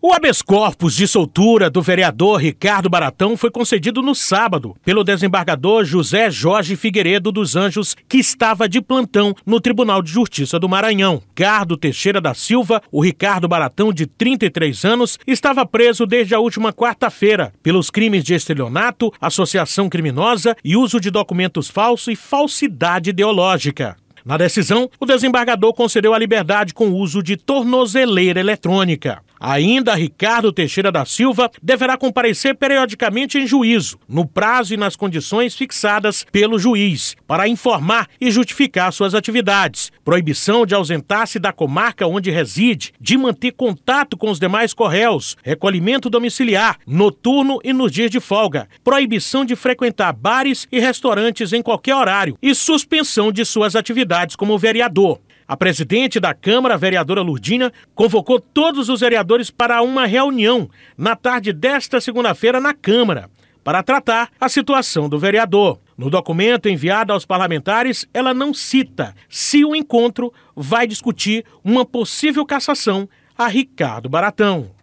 O habeas corpus de soltura do vereador Ricardo Baratão foi concedido no sábado pelo desembargador José Jorge Figueiredo dos Anjos, que estava de plantão no Tribunal de Justiça do Maranhão. Ricardo Teixeira da Silva, o Ricardo Baratão, de 33 anos, estava preso desde a última quarta-feira pelos crimes de estelionato, associação criminosa e uso de documentos falsos e falsidade ideológica. Na decisão, o desembargador concedeu a liberdade com uso de tornozeleira eletrônica. Ainda, Ricardo Teixeira da Silva deverá comparecer periodicamente em juízo, no prazo e nas condições fixadas pelo juiz, para informar e justificar suas atividades. Proibição de ausentar-se da comarca onde reside, de manter contato com os demais corréus, recolhimento domiciliar, noturno e nos dias de folga. Proibição de frequentar bares e restaurantes em qualquer horário e suspensão de suas atividades como vereador. A presidente da Câmara, vereadora Lurdina, convocou todos os vereadores para uma reunião na tarde desta segunda-feira na Câmara para tratar a situação do vereador. No documento enviado aos parlamentares, ela não cita se o encontro vai discutir uma possível cassação a Ricardo Baratão.